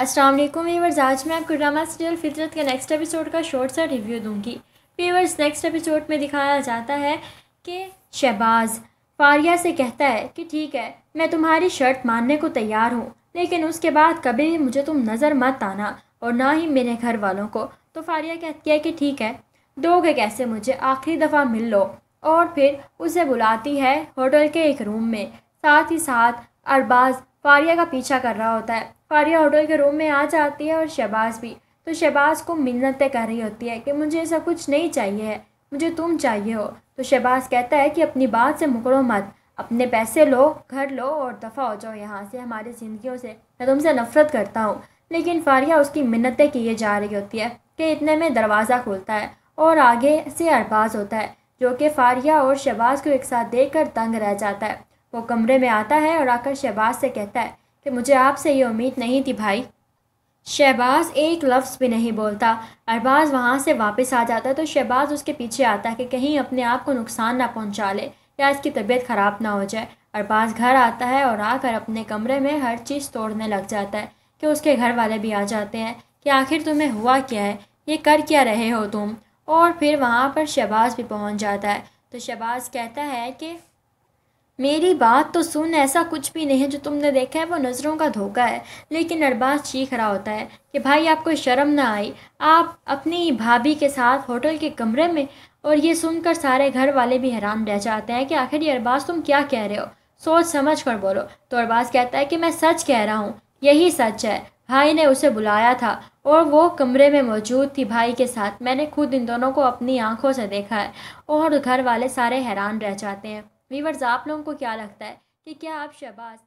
अस्सलाम व्यूअर्स आज मैं आपको ड्रामा सीरियल फितरत के नेक्स्ट एपिसोड का शॉर्ट सा रिव्यू दूंगी व्यूअर्स नेक्स्ट एपिसोड में दिखाया जाता है कि शहबाज फारिया से कहता है कि ठीक है मैं तुम्हारी शर्त मानने को तैयार हूँ लेकिन उसके बाद कभी भी मुझे तुम नज़र मत आना और ना ही मेरे घर वालों को तो फारिया कहती है कि ठीक है दोगे कैसे मुझे आखिरी दफ़ा मिल लो और फिर उसे बुलाती है होटल के एक रूम में साथ ही साथ अरबाज फारिया का पीछा कर रहा होता है फारिया होटल के रूम में आ जाती है और शहबाज भी तो शहबाज को मिन्नतें कर रही होती है कि मुझे ऐसा कुछ नहीं चाहिए है मुझे तुम चाहिए हो तो शहबाज कहता है कि अपनी बात से मुकड़ो मत अपने पैसे लो घर लो और दफ़ा हो जाओ यहाँ से हमारी ज़िंदगियों से मैं तुमसे नफरत करता हूँ लेकिन फारिया उसकी मिन्नतें किए जा रही होती है कि इतने में दरवाज़ा खुलता है और आगे से अरबाज होता है जो कि फारिया और शहबाज को एक साथ देख कर तंग रह जाता है वो कमरे में आता है और आकर शहबाज से कहता है कि मुझे आपसे ये उम्मीद नहीं थी भाई शहबाज एक लफ्ज़ भी नहीं बोलता अरबाज वहाँ से वापस आ जाता है तो शहबाज उसके पीछे आता है कि कहीं अपने आप को नुकसान ना पहुँचा ले या इसकी तबीयत ख़राब ना हो जाए अरबाज घर आता है और आकर अपने कमरे में हर चीज़ तोड़ने लग जाता है कि उसके घर वाले भी आ जाते हैं कि आखिर तुम्हें हुआ क्या है ये कर क्या रहे हो तुम और फिर वहाँ पर शहबाज भी पहुँच जाता है तो शहबाज कहता है कि मेरी बात तो सुन ऐसा कुछ भी नहीं है जो तुमने देखा है वो नज़रों का धोखा है लेकिन अरबाज चीख रहा होता है कि भाई आपको शर्म ना आई आप अपनी भाभी के साथ होटल के कमरे में और ये सुनकर सारे घर वाले भी हैरान रह जाते हैं कि आखिर ये अरबाज तुम क्या कह रहे हो सोच समझ कर बोलो तो अरबाज कहता है कि मैं सच कह रहा हूँ यही सच है भाई ने उसे बुलाया था और वो कमरे में मौजूद थी भाई के साथ मैंने खुद इन दोनों को अपनी आंखों से देखा है और घर वाले सारे हैरान रह जाते हैं वीवर्स आप लोगों को क्या लगता है कि क्या आप शहबाज